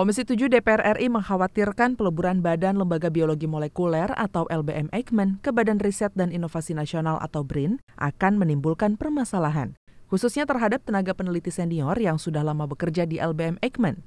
Komisi 7 DPR RI mengkhawatirkan peleburan Badan Lembaga Biologi Molekuler atau LBM Eijkman ke Badan Riset dan Inovasi Nasional atau BRIN akan menimbulkan permasalahan, khususnya terhadap tenaga peneliti senior yang sudah lama bekerja di LBM Eijkman.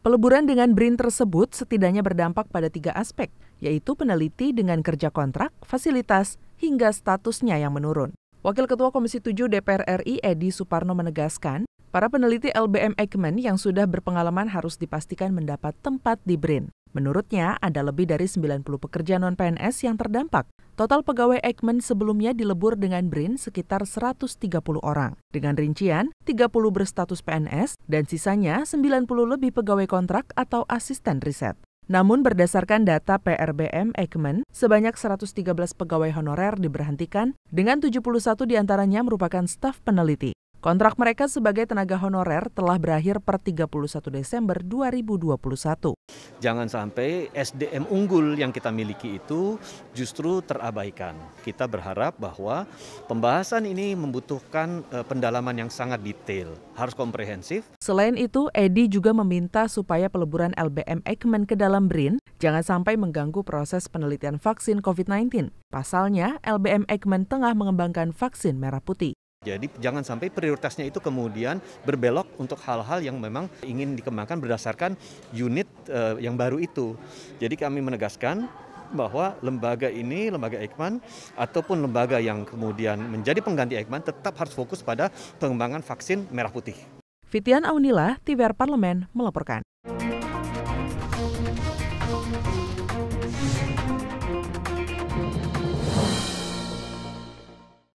Peleburan dengan BRIN tersebut setidaknya berdampak pada tiga aspek, yaitu peneliti dengan kerja kontrak, fasilitas, hingga statusnya yang menurun. Wakil Ketua Komisi 7 DPR RI Edi Suparno menegaskan, para peneliti LBM Eijkman yang sudah berpengalaman harus dipastikan mendapat tempat di BRIN. Menurutnya, ada lebih dari 90 pekerja non-PNS yang terdampak. Total pegawai Eijkman sebelumnya dilebur dengan BRIN sekitar 130 orang. Dengan rincian, 30 berstatus PNS dan sisanya 90 lebih pegawai kontrak atau asisten riset. Namun berdasarkan data PRBM Eijkman, sebanyak 113 pegawai honorer diberhentikan dengan 71 diantaranya merupakan staf peneliti. Kontrak mereka sebagai tenaga honorer telah berakhir per 31 Desember 2021. Jangan sampai SDM unggul yang kita miliki itu justru terabaikan. Kita berharap bahwa pembahasan ini membutuhkan eh, pendalaman yang sangat detail, harus komprehensif. Selain itu, Edi juga meminta supaya peleburan LBM Ekman ke dalam BRIN jangan sampai mengganggu proses penelitian vaksin COVID-19. Pasalnya, LBM Ekman tengah mengembangkan vaksin merah putih. Jadi jangan sampai prioritasnya itu kemudian berbelok untuk hal-hal yang memang ingin dikembangkan berdasarkan unit uh, yang baru itu. Jadi kami menegaskan bahwa lembaga ini, lembaga Eijkman ataupun lembaga yang kemudian menjadi pengganti Eijkman tetap harus fokus pada pengembangan vaksin merah putih. Fitian Aunila, TVR Parlemen, melaporkan.